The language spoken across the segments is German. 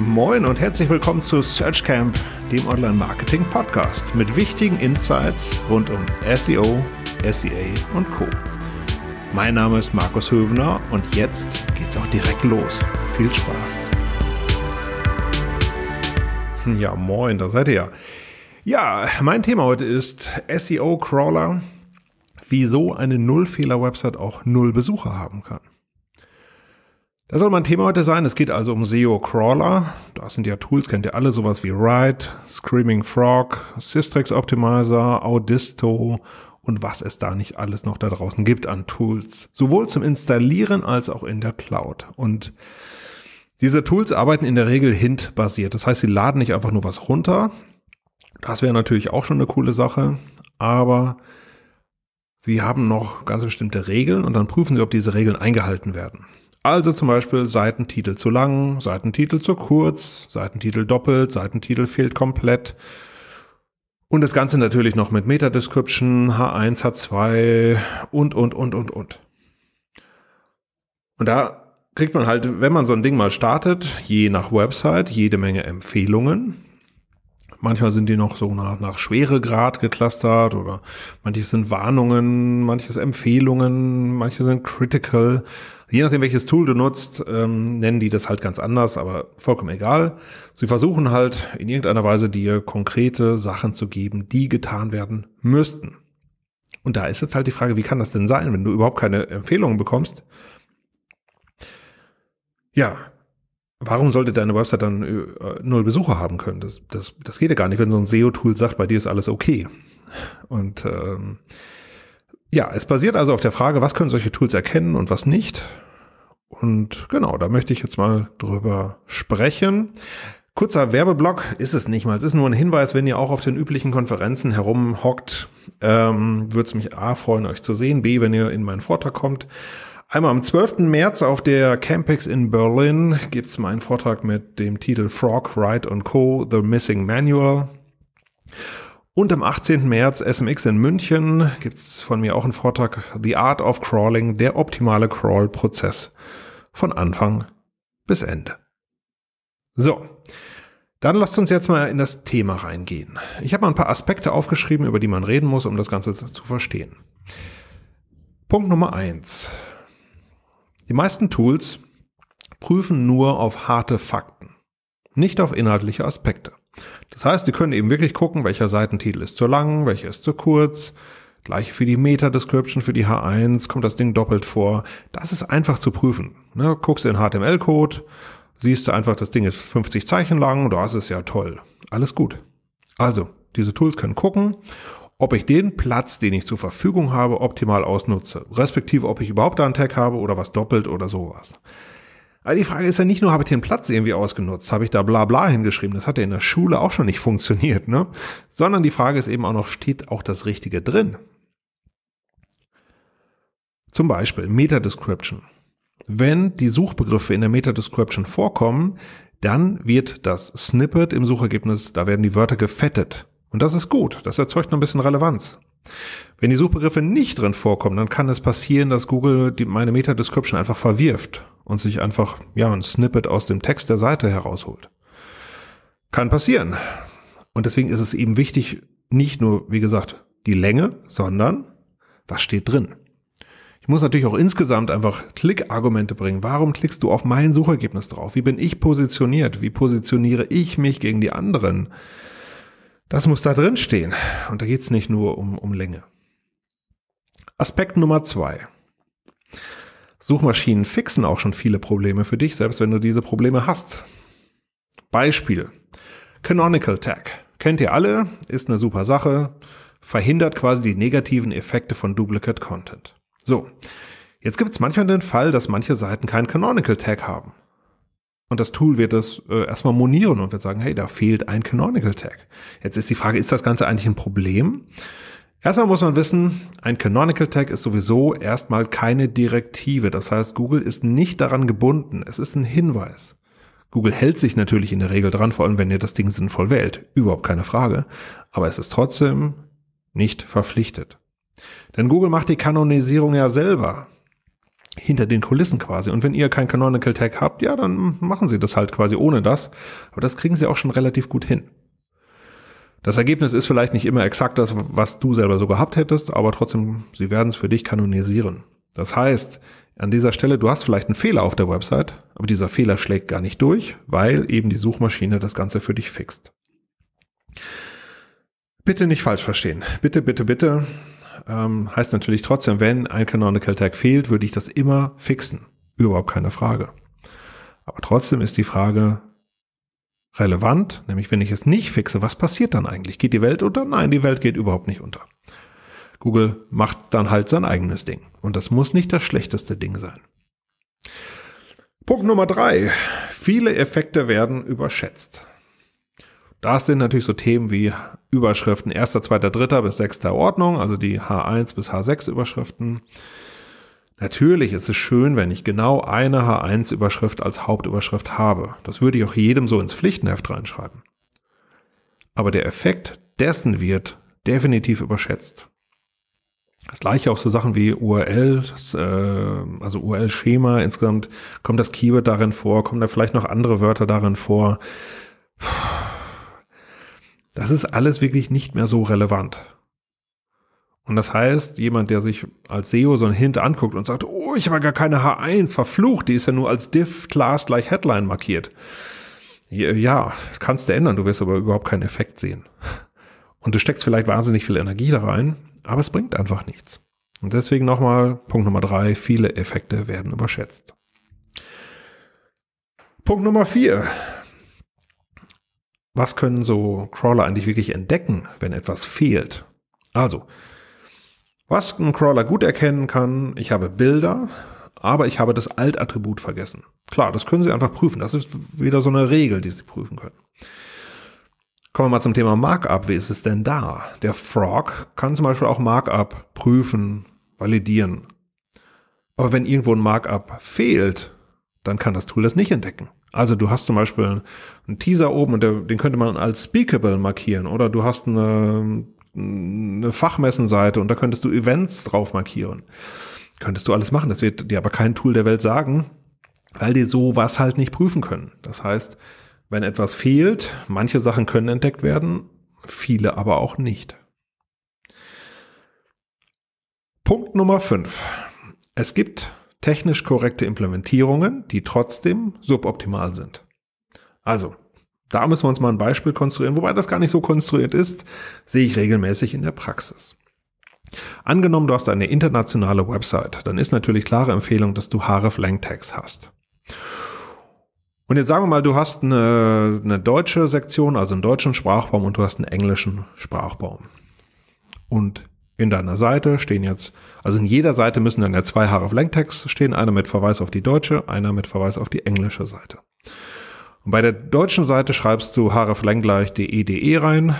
Moin und herzlich willkommen zu SearchCamp, dem Online-Marketing-Podcast mit wichtigen Insights rund um SEO, SEA und Co. Mein Name ist Markus Hövener und jetzt geht's auch direkt los. Viel Spaß! Ja, moin, da seid ihr ja. Ja, mein Thema heute ist SEO-Crawler, wieso eine nullfehler website auch null Besucher haben kann. Das soll mein Thema heute sein. Es geht also um SEO-Crawler. Das sind ja Tools, kennt ihr alle, sowas wie Ride, Screaming Frog, Systrix Optimizer, Audisto und was es da nicht alles noch da draußen gibt an Tools. Sowohl zum Installieren als auch in der Cloud. Und diese Tools arbeiten in der Regel Hint-basiert. Das heißt, sie laden nicht einfach nur was runter. Das wäre natürlich auch schon eine coole Sache. Aber sie haben noch ganz bestimmte Regeln und dann prüfen sie, ob diese Regeln eingehalten werden. Also zum Beispiel Seitentitel zu lang, Seitentitel zu kurz, Seitentitel doppelt, Seitentitel fehlt komplett. Und das Ganze natürlich noch mit Meta-Description, H1, H2 und, und, und, und, und. Und da kriegt man halt, wenn man so ein Ding mal startet, je nach Website, jede Menge Empfehlungen. Manchmal sind die noch so nach, nach Schweregrad geklustert oder manches sind Warnungen, manches Empfehlungen, manche sind Critical. Je nachdem, welches Tool du nutzt, ähm, nennen die das halt ganz anders, aber vollkommen egal. Sie versuchen halt in irgendeiner Weise dir konkrete Sachen zu geben, die getan werden müssten. Und da ist jetzt halt die Frage, wie kann das denn sein, wenn du überhaupt keine Empfehlungen bekommst? Ja, warum sollte deine Website dann äh, null Besucher haben können? Das, das, das geht ja gar nicht, wenn so ein SEO-Tool sagt, bei dir ist alles okay. Und ähm, ja, es basiert also auf der Frage, was können solche Tools erkennen und was nicht. Und genau, da möchte ich jetzt mal drüber sprechen. Kurzer Werbeblock ist es nicht mal. Es ist nur ein Hinweis, wenn ihr auch auf den üblichen Konferenzen herumhockt, ähm, würde es mich A freuen, euch zu sehen, B, wenn ihr in meinen Vortrag kommt. Einmal am 12. März auf der Campex in Berlin gibt es meinen Vortrag mit dem Titel Frog, und Co. The Missing Manual. Und am 18. März SMX in München gibt's von mir auch einen Vortrag The Art of Crawling, der optimale Crawl-Prozess von Anfang bis Ende. So, dann lasst uns jetzt mal in das Thema reingehen. Ich habe mal ein paar Aspekte aufgeschrieben, über die man reden muss, um das Ganze zu verstehen. Punkt Nummer eins: Die meisten Tools prüfen nur auf harte Fakten, nicht auf inhaltliche Aspekte. Das heißt, Sie können eben wirklich gucken, welcher Seitentitel ist zu lang, welcher ist zu kurz. Gleich für die Meta-Description, für die H1 kommt das Ding doppelt vor. Das ist einfach zu prüfen. Ne? Guckst in HTML-Code, siehst du einfach, das Ding ist 50 Zeichen lang, das ist ja toll. Alles gut. Also, diese Tools können gucken, ob ich den Platz, den ich zur Verfügung habe, optimal ausnutze. Respektive, ob ich überhaupt da einen Tag habe oder was doppelt oder sowas. Aber die Frage ist ja nicht nur, habe ich den Platz irgendwie ausgenutzt? Habe ich da bla bla hingeschrieben? Das hat ja in der Schule auch schon nicht funktioniert, ne? Sondern die Frage ist eben auch noch, steht auch das Richtige drin? Zum Beispiel Meta-Description. Wenn die Suchbegriffe in der Meta-Description vorkommen, dann wird das Snippet im Suchergebnis, da werden die Wörter gefettet. Und das ist gut, das erzeugt noch ein bisschen Relevanz. Wenn die Suchbegriffe nicht drin vorkommen, dann kann es passieren, dass Google die, meine Meta-Description einfach verwirft und sich einfach ja ein Snippet aus dem Text der Seite herausholt. Kann passieren. Und deswegen ist es eben wichtig, nicht nur, wie gesagt, die Länge, sondern was steht drin. Ich muss natürlich auch insgesamt einfach Klickargumente bringen. Warum klickst du auf mein Suchergebnis drauf? Wie bin ich positioniert? Wie positioniere ich mich gegen die anderen? Das muss da drin stehen. Und da geht es nicht nur um, um Länge. Aspekt Nummer zwei. Suchmaschinen fixen auch schon viele Probleme für dich, selbst wenn du diese Probleme hast. Beispiel. Canonical Tag. Kennt ihr alle, ist eine super Sache, verhindert quasi die negativen Effekte von Duplicate Content. So, jetzt gibt es manchmal den Fall, dass manche Seiten keinen Canonical Tag haben. Und das Tool wird das äh, erstmal monieren und wird sagen, hey, da fehlt ein Canonical Tag. Jetzt ist die Frage, ist das Ganze eigentlich ein Problem? Erstmal muss man wissen, ein Canonical Tag ist sowieso erstmal keine Direktive. Das heißt, Google ist nicht daran gebunden. Es ist ein Hinweis. Google hält sich natürlich in der Regel dran, vor allem wenn ihr das Ding sinnvoll wählt. Überhaupt keine Frage. Aber es ist trotzdem nicht verpflichtet. Denn Google macht die Kanonisierung ja selber hinter den Kulissen quasi. Und wenn ihr kein Canonical Tag habt, ja, dann machen sie das halt quasi ohne das. Aber das kriegen sie auch schon relativ gut hin. Das Ergebnis ist vielleicht nicht immer exakt das, was du selber so gehabt hättest, aber trotzdem, sie werden es für dich kanonisieren. Das heißt, an dieser Stelle, du hast vielleicht einen Fehler auf der Website, aber dieser Fehler schlägt gar nicht durch, weil eben die Suchmaschine das Ganze für dich fixt. Bitte nicht falsch verstehen. Bitte, bitte, bitte. Ähm, heißt natürlich trotzdem, wenn ein Canonical Tag fehlt, würde ich das immer fixen. Überhaupt keine Frage. Aber trotzdem ist die Frage relevant, nämlich wenn ich es nicht fixe, was passiert dann eigentlich? Geht die Welt unter? Nein, die Welt geht überhaupt nicht unter. Google macht dann halt sein eigenes Ding. Und das muss nicht das schlechteste Ding sein. Punkt Nummer drei. Viele Effekte werden überschätzt. Das sind natürlich so Themen wie Überschriften 1., 2., 3. bis 6. Ordnung, also die H1 bis H6 Überschriften. Natürlich ist es schön, wenn ich genau eine H1-Überschrift als Hauptüberschrift habe. Das würde ich auch jedem so ins Pflichtenheft reinschreiben. Aber der Effekt dessen wird definitiv überschätzt. Das gleiche auch so Sachen wie URL, äh, also URL-Schema insgesamt. Kommt das Keyword darin vor? Kommen da vielleicht noch andere Wörter darin vor? Puh das ist alles wirklich nicht mehr so relevant. Und das heißt, jemand, der sich als SEO so ein Hint anguckt und sagt, oh, ich habe gar keine H1, verflucht, die ist ja nur als Diff class gleich Headline markiert. Ja, kannst du ändern, du wirst aber überhaupt keinen Effekt sehen. Und du steckst vielleicht wahnsinnig viel Energie da rein, aber es bringt einfach nichts. Und deswegen nochmal, Punkt Nummer drei, viele Effekte werden überschätzt. Punkt Nummer vier, was können so Crawler eigentlich wirklich entdecken, wenn etwas fehlt? Also, was ein Crawler gut erkennen kann, ich habe Bilder, aber ich habe das Alt-Attribut vergessen. Klar, das können Sie einfach prüfen. Das ist wieder so eine Regel, die Sie prüfen können. Kommen wir mal zum Thema Markup. Wie ist es denn da? Der Frog kann zum Beispiel auch Markup prüfen, validieren. Aber wenn irgendwo ein Markup fehlt, dann kann das Tool das nicht entdecken. Also du hast zum Beispiel einen Teaser oben und der, den könnte man als Speakable markieren oder du hast eine, eine Fachmessenseite und da könntest du Events drauf markieren. Könntest du alles machen. Das wird dir aber kein Tool der Welt sagen, weil die sowas halt nicht prüfen können. Das heißt, wenn etwas fehlt, manche Sachen können entdeckt werden, viele aber auch nicht. Punkt Nummer 5. Es gibt technisch korrekte Implementierungen, die trotzdem suboptimal sind. Also, da müssen wir uns mal ein Beispiel konstruieren, wobei das gar nicht so konstruiert ist, sehe ich regelmäßig in der Praxis. Angenommen, du hast eine internationale Website, dann ist natürlich klare Empfehlung, dass du href Langtags hast. Und jetzt sagen wir mal, du hast eine, eine deutsche Sektion, also einen deutschen Sprachbaum und du hast einen englischen Sprachbaum. Und in deiner Seite stehen jetzt, also in jeder Seite müssen dann ja zwei Haraf Lenktext stehen, einer mit Verweis auf die deutsche, einer mit Verweis auf die englische Seite. Und bei der deutschen Seite schreibst du Haraf gleich de rein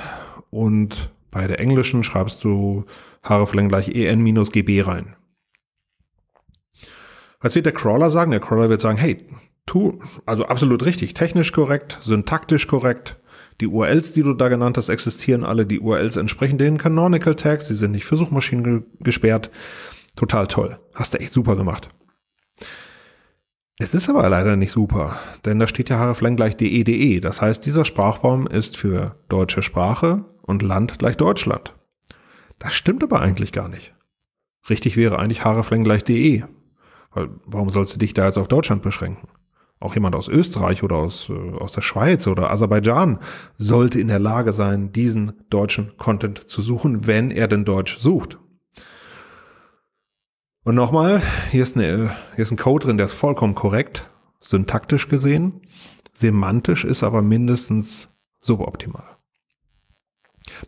und bei der englischen schreibst du Haraf gleich en-gb rein. Was wird der Crawler sagen? Der Crawler wird sagen, hey, tu, also absolut richtig, technisch korrekt, syntaktisch korrekt, die URLs, die du da genannt hast, existieren alle. Die URLs entsprechen den Canonical Tags. Sie sind nicht für Suchmaschinen gesperrt. Total toll. Hast du echt super gemacht. Es ist aber leider nicht super, denn da steht ja Hareflang gleich DEDE. E. Das heißt, dieser Sprachbaum ist für deutsche Sprache und Land gleich Deutschland. Das stimmt aber eigentlich gar nicht. Richtig wäre eigentlich Hareflang gleich de. Weil warum sollst du dich da jetzt auf Deutschland beschränken? auch jemand aus Österreich oder aus, äh, aus der Schweiz oder Aserbaidschan sollte in der Lage sein, diesen deutschen Content zu suchen, wenn er denn Deutsch sucht. Und nochmal, hier ist, eine, hier ist ein Code drin, der ist vollkommen korrekt, syntaktisch gesehen. Semantisch ist aber mindestens suboptimal.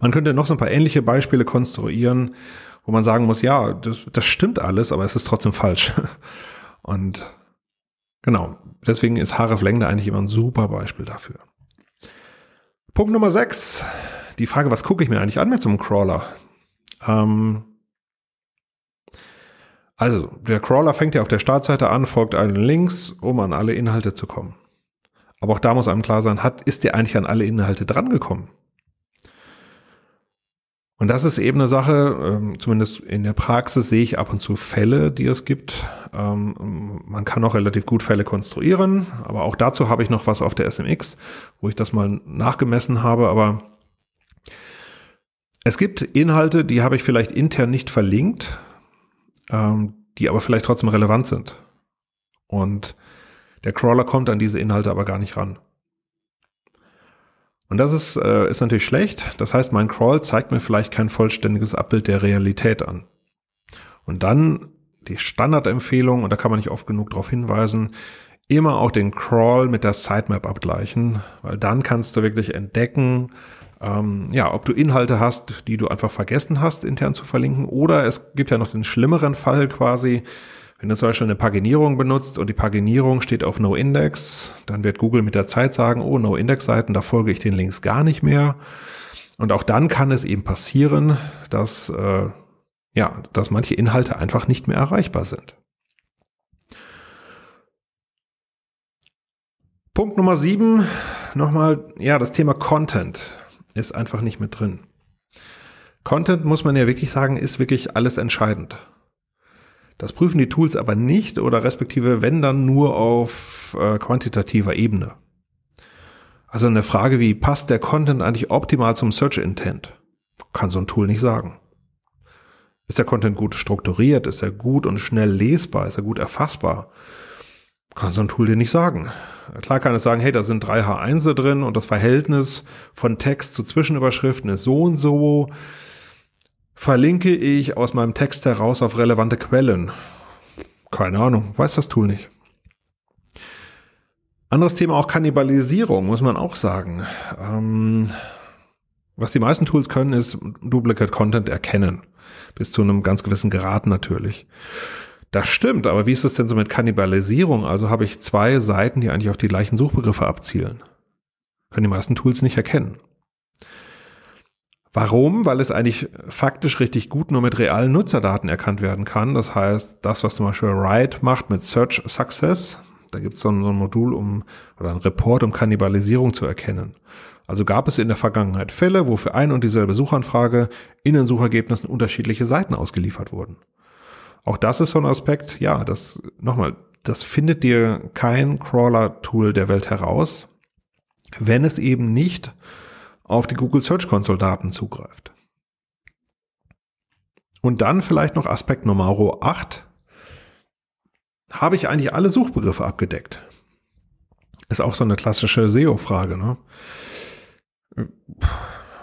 Man könnte noch so ein paar ähnliche Beispiele konstruieren, wo man sagen muss, ja, das, das stimmt alles, aber es ist trotzdem falsch. Und Genau. Deswegen ist Haare verlängern eigentlich immer ein super Beispiel dafür. Punkt Nummer 6. Die Frage, was gucke ich mir eigentlich an mit so einem Crawler? Ähm, also, der Crawler fängt ja auf der Startseite an, folgt allen Links, um an alle Inhalte zu kommen. Aber auch da muss einem klar sein, hat, ist der eigentlich an alle Inhalte drangekommen? Und das ist eben eine Sache, ähm, zumindest in der Praxis sehe ich ab und zu Fälle, die es gibt. Ähm, man kann auch relativ gut Fälle konstruieren, aber auch dazu habe ich noch was auf der SMX, wo ich das mal nachgemessen habe, aber es gibt Inhalte, die habe ich vielleicht intern nicht verlinkt, ähm, die aber vielleicht trotzdem relevant sind. Und der Crawler kommt an diese Inhalte aber gar nicht ran. Und das ist, äh, ist natürlich schlecht. Das heißt, mein Crawl zeigt mir vielleicht kein vollständiges Abbild der Realität an. Und dann die Standardempfehlung, und da kann man nicht oft genug darauf hinweisen, immer auch den Crawl mit der Sitemap abgleichen, weil dann kannst du wirklich entdecken, ähm, ja, ob du Inhalte hast, die du einfach vergessen hast, intern zu verlinken, oder es gibt ja noch den schlimmeren Fall quasi, wenn du zum Beispiel eine Paginierung benutzt und die Paginierung steht auf No Index, dann wird Google mit der Zeit sagen, oh, No Index Seiten, da folge ich den Links gar nicht mehr. Und auch dann kann es eben passieren, dass, äh, ja, dass manche Inhalte einfach nicht mehr erreichbar sind. Punkt Nummer sieben, nochmal, ja, das Thema Content ist einfach nicht mit drin. Content, muss man ja wirklich sagen, ist wirklich alles entscheidend. Das prüfen die Tools aber nicht oder respektive wenn dann nur auf äh, quantitativer Ebene. Also eine Frage wie, passt der Content eigentlich optimal zum Search Intent? Kann so ein Tool nicht sagen. Ist der Content gut strukturiert? Ist er gut und schnell lesbar? Ist er gut erfassbar? Kann so ein Tool dir nicht sagen. Klar kann es sagen, hey, da sind drei H1 drin und das Verhältnis von Text zu Zwischenüberschriften ist so und so verlinke ich aus meinem Text heraus auf relevante Quellen. Keine Ahnung, weiß das Tool nicht. Anderes Thema auch Kannibalisierung, muss man auch sagen. Ähm, was die meisten Tools können, ist Duplicate Content erkennen. Bis zu einem ganz gewissen Grad natürlich. Das stimmt, aber wie ist es denn so mit Kannibalisierung? Also habe ich zwei Seiten, die eigentlich auf die gleichen Suchbegriffe abzielen. Können die meisten Tools nicht erkennen. Warum? Weil es eigentlich faktisch richtig gut nur mit realen Nutzerdaten erkannt werden kann. Das heißt, das, was zum Beispiel Riot macht mit Search Success, da gibt es so, so ein Modul um oder ein Report, um Kannibalisierung zu erkennen. Also gab es in der Vergangenheit Fälle, wo für ein und dieselbe Suchanfrage in den Suchergebnissen unterschiedliche Seiten ausgeliefert wurden. Auch das ist so ein Aspekt, ja, das nochmal, das findet dir kein Crawler-Tool der Welt heraus, wenn es eben nicht auf die Google Search Console Daten zugreift. Und dann vielleicht noch Aspekt Nummer 8. Habe ich eigentlich alle Suchbegriffe abgedeckt? Ist auch so eine klassische SEO-Frage. Ne?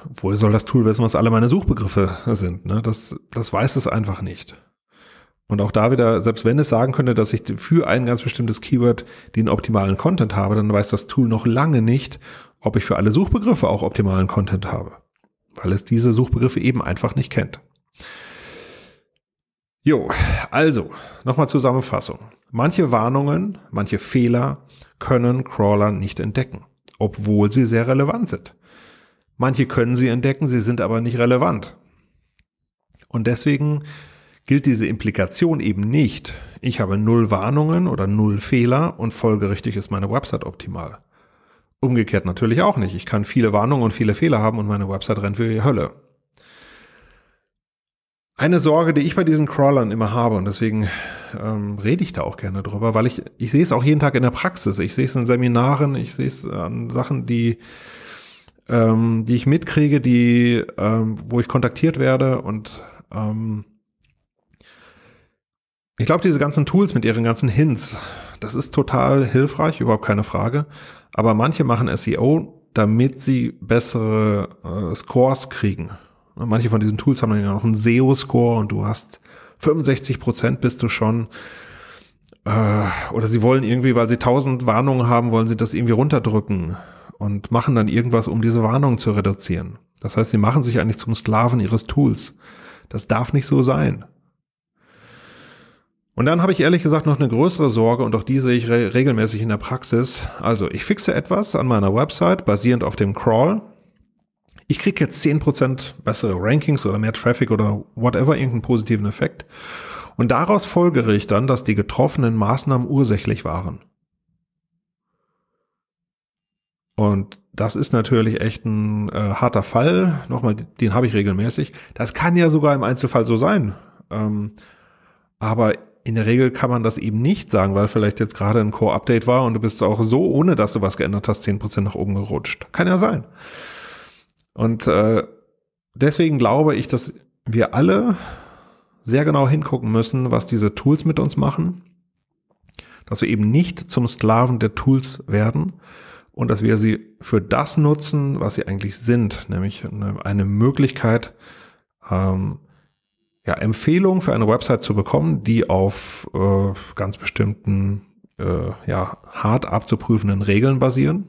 Woher soll das Tool wissen, was alle meine Suchbegriffe sind? Ne? Das, das weiß es einfach nicht. Und auch da wieder, selbst wenn es sagen könnte, dass ich für ein ganz bestimmtes Keyword den optimalen Content habe, dann weiß das Tool noch lange nicht, ob ich für alle Suchbegriffe auch optimalen Content habe, weil es diese Suchbegriffe eben einfach nicht kennt. Jo, also, nochmal Zusammenfassung. Manche Warnungen, manche Fehler können Crawler nicht entdecken, obwohl sie sehr relevant sind. Manche können sie entdecken, sie sind aber nicht relevant. Und deswegen gilt diese Implikation eben nicht. Ich habe null Warnungen oder null Fehler und folgerichtig ist meine Website optimal. Umgekehrt natürlich auch nicht. Ich kann viele Warnungen und viele Fehler haben und meine Website rennt wie die Hölle. Eine Sorge, die ich bei diesen Crawlern immer habe und deswegen ähm, rede ich da auch gerne drüber, weil ich, ich sehe es auch jeden Tag in der Praxis, ich sehe es in Seminaren, ich sehe es an Sachen, die, ähm, die ich mitkriege, die, ähm, wo ich kontaktiert werde und ähm, ich glaube, diese ganzen Tools mit ihren ganzen Hints, das ist total hilfreich, überhaupt keine Frage. Aber manche machen SEO, damit sie bessere äh, Scores kriegen. Ne, manche von diesen Tools haben dann ja noch einen SEO-Score und du hast 65 Prozent bist du schon äh, oder sie wollen irgendwie, weil sie tausend Warnungen haben, wollen sie das irgendwie runterdrücken und machen dann irgendwas, um diese Warnungen zu reduzieren. Das heißt, sie machen sich eigentlich zum Sklaven ihres Tools. Das darf nicht so sein. Und dann habe ich ehrlich gesagt noch eine größere Sorge und auch die sehe ich re regelmäßig in der Praxis. Also ich fixe etwas an meiner Website basierend auf dem Crawl. Ich kriege jetzt zehn Prozent bessere Rankings oder mehr Traffic oder whatever, irgendeinen positiven Effekt. Und daraus folgere ich dann, dass die getroffenen Maßnahmen ursächlich waren. Und das ist natürlich echt ein äh, harter Fall. Nochmal, den habe ich regelmäßig. Das kann ja sogar im Einzelfall so sein. Ähm, aber in der Regel kann man das eben nicht sagen, weil vielleicht jetzt gerade ein Core-Update war und du bist auch so, ohne dass du was geändert hast, zehn Prozent nach oben gerutscht. Kann ja sein. Und äh, deswegen glaube ich, dass wir alle sehr genau hingucken müssen, was diese Tools mit uns machen, dass wir eben nicht zum Sklaven der Tools werden und dass wir sie für das nutzen, was sie eigentlich sind, nämlich eine Möglichkeit, ähm, ja, Empfehlung für eine Website zu bekommen, die auf äh, ganz bestimmten, äh, ja, hart abzuprüfenden Regeln basieren.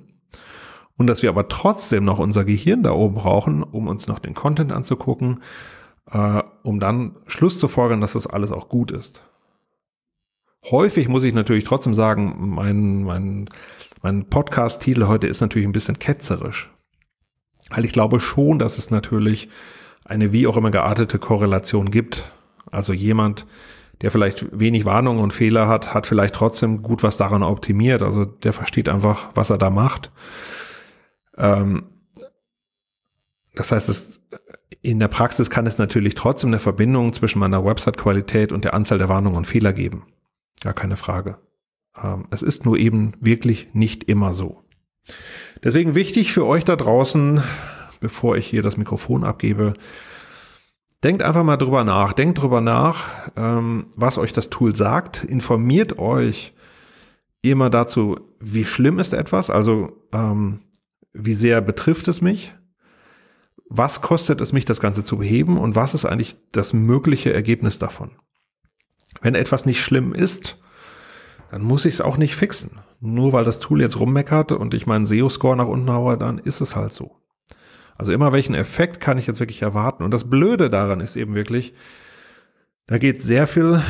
Und dass wir aber trotzdem noch unser Gehirn da oben brauchen, um uns noch den Content anzugucken, äh, um dann Schluss zu folgern, dass das alles auch gut ist. Häufig muss ich natürlich trotzdem sagen, mein, mein, mein Podcast-Titel heute ist natürlich ein bisschen ketzerisch. Weil ich glaube schon, dass es natürlich eine wie auch immer geartete Korrelation gibt. Also jemand, der vielleicht wenig Warnungen und Fehler hat, hat vielleicht trotzdem gut was daran optimiert. Also der versteht einfach, was er da macht. Ähm, das heißt, es, in der Praxis kann es natürlich trotzdem eine Verbindung zwischen meiner Website-Qualität und der Anzahl der Warnungen und Fehler geben. Gar keine Frage. Ähm, es ist nur eben wirklich nicht immer so. Deswegen wichtig für euch da draußen, bevor ich hier das Mikrofon abgebe. Denkt einfach mal drüber nach. Denkt drüber nach, ähm, was euch das Tool sagt. Informiert euch immer dazu, wie schlimm ist etwas, also ähm, wie sehr betrifft es mich. Was kostet es mich, das Ganze zu beheben und was ist eigentlich das mögliche Ergebnis davon? Wenn etwas nicht schlimm ist, dann muss ich es auch nicht fixen. Nur weil das Tool jetzt rummeckert und ich meinen SEO-Score nach unten haue, dann ist es halt so. Also immer welchen Effekt kann ich jetzt wirklich erwarten? Und das Blöde daran ist eben wirklich, da geht sehr viel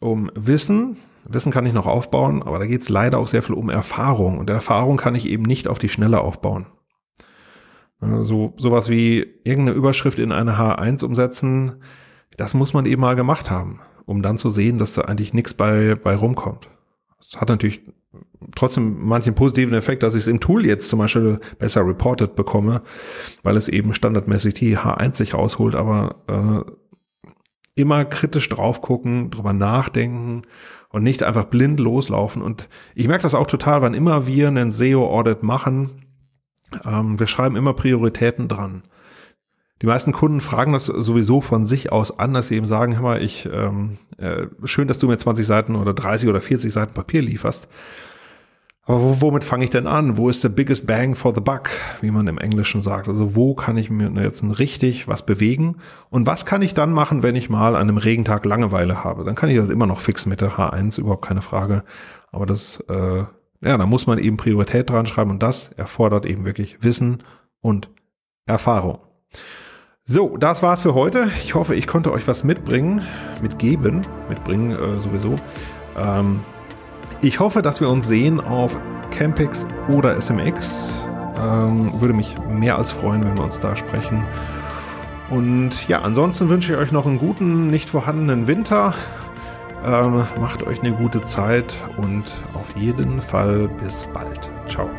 um Wissen. Wissen kann ich noch aufbauen, aber da geht es leider auch sehr viel um Erfahrung. Und Erfahrung kann ich eben nicht auf die Schnelle aufbauen. Äh, so sowas wie irgendeine Überschrift in eine H1 umsetzen, das muss man eben mal gemacht haben, um dann zu sehen, dass da eigentlich nichts bei, bei rumkommt. Das hat natürlich trotzdem manchen positiven Effekt, dass ich es im Tool jetzt zum Beispiel besser reported bekomme, weil es eben standardmäßig die H1 sich rausholt, aber äh, immer kritisch drauf gucken, drüber nachdenken und nicht einfach blind loslaufen. Und ich merke das auch total, wann immer wir einen SEO-Audit machen, ähm, wir schreiben immer Prioritäten dran. Die meisten Kunden fragen das sowieso von sich aus an, dass sie eben sagen, hör mal, ich, ähm, äh, schön, dass du mir 20 Seiten oder 30 oder 40 Seiten Papier lieferst. Aber womit fange ich denn an? Wo ist der biggest bang for the buck, wie man im Englischen sagt? Also wo kann ich mir jetzt richtig was bewegen? Und was kann ich dann machen, wenn ich mal an einem Regentag Langeweile habe? Dann kann ich das immer noch fixen mit der H1, überhaupt keine Frage. Aber das, äh, ja, da muss man eben Priorität dran schreiben und das erfordert eben wirklich Wissen und Erfahrung. So, das war's für heute. Ich hoffe, ich konnte euch was mitbringen, mitgeben, mitbringen äh, sowieso. Ähm, ich hoffe, dass wir uns sehen auf Campix oder SMX. Ähm, würde mich mehr als freuen, wenn wir uns da sprechen. Und ja, ansonsten wünsche ich euch noch einen guten, nicht vorhandenen Winter. Ähm, macht euch eine gute Zeit und auf jeden Fall bis bald. Ciao.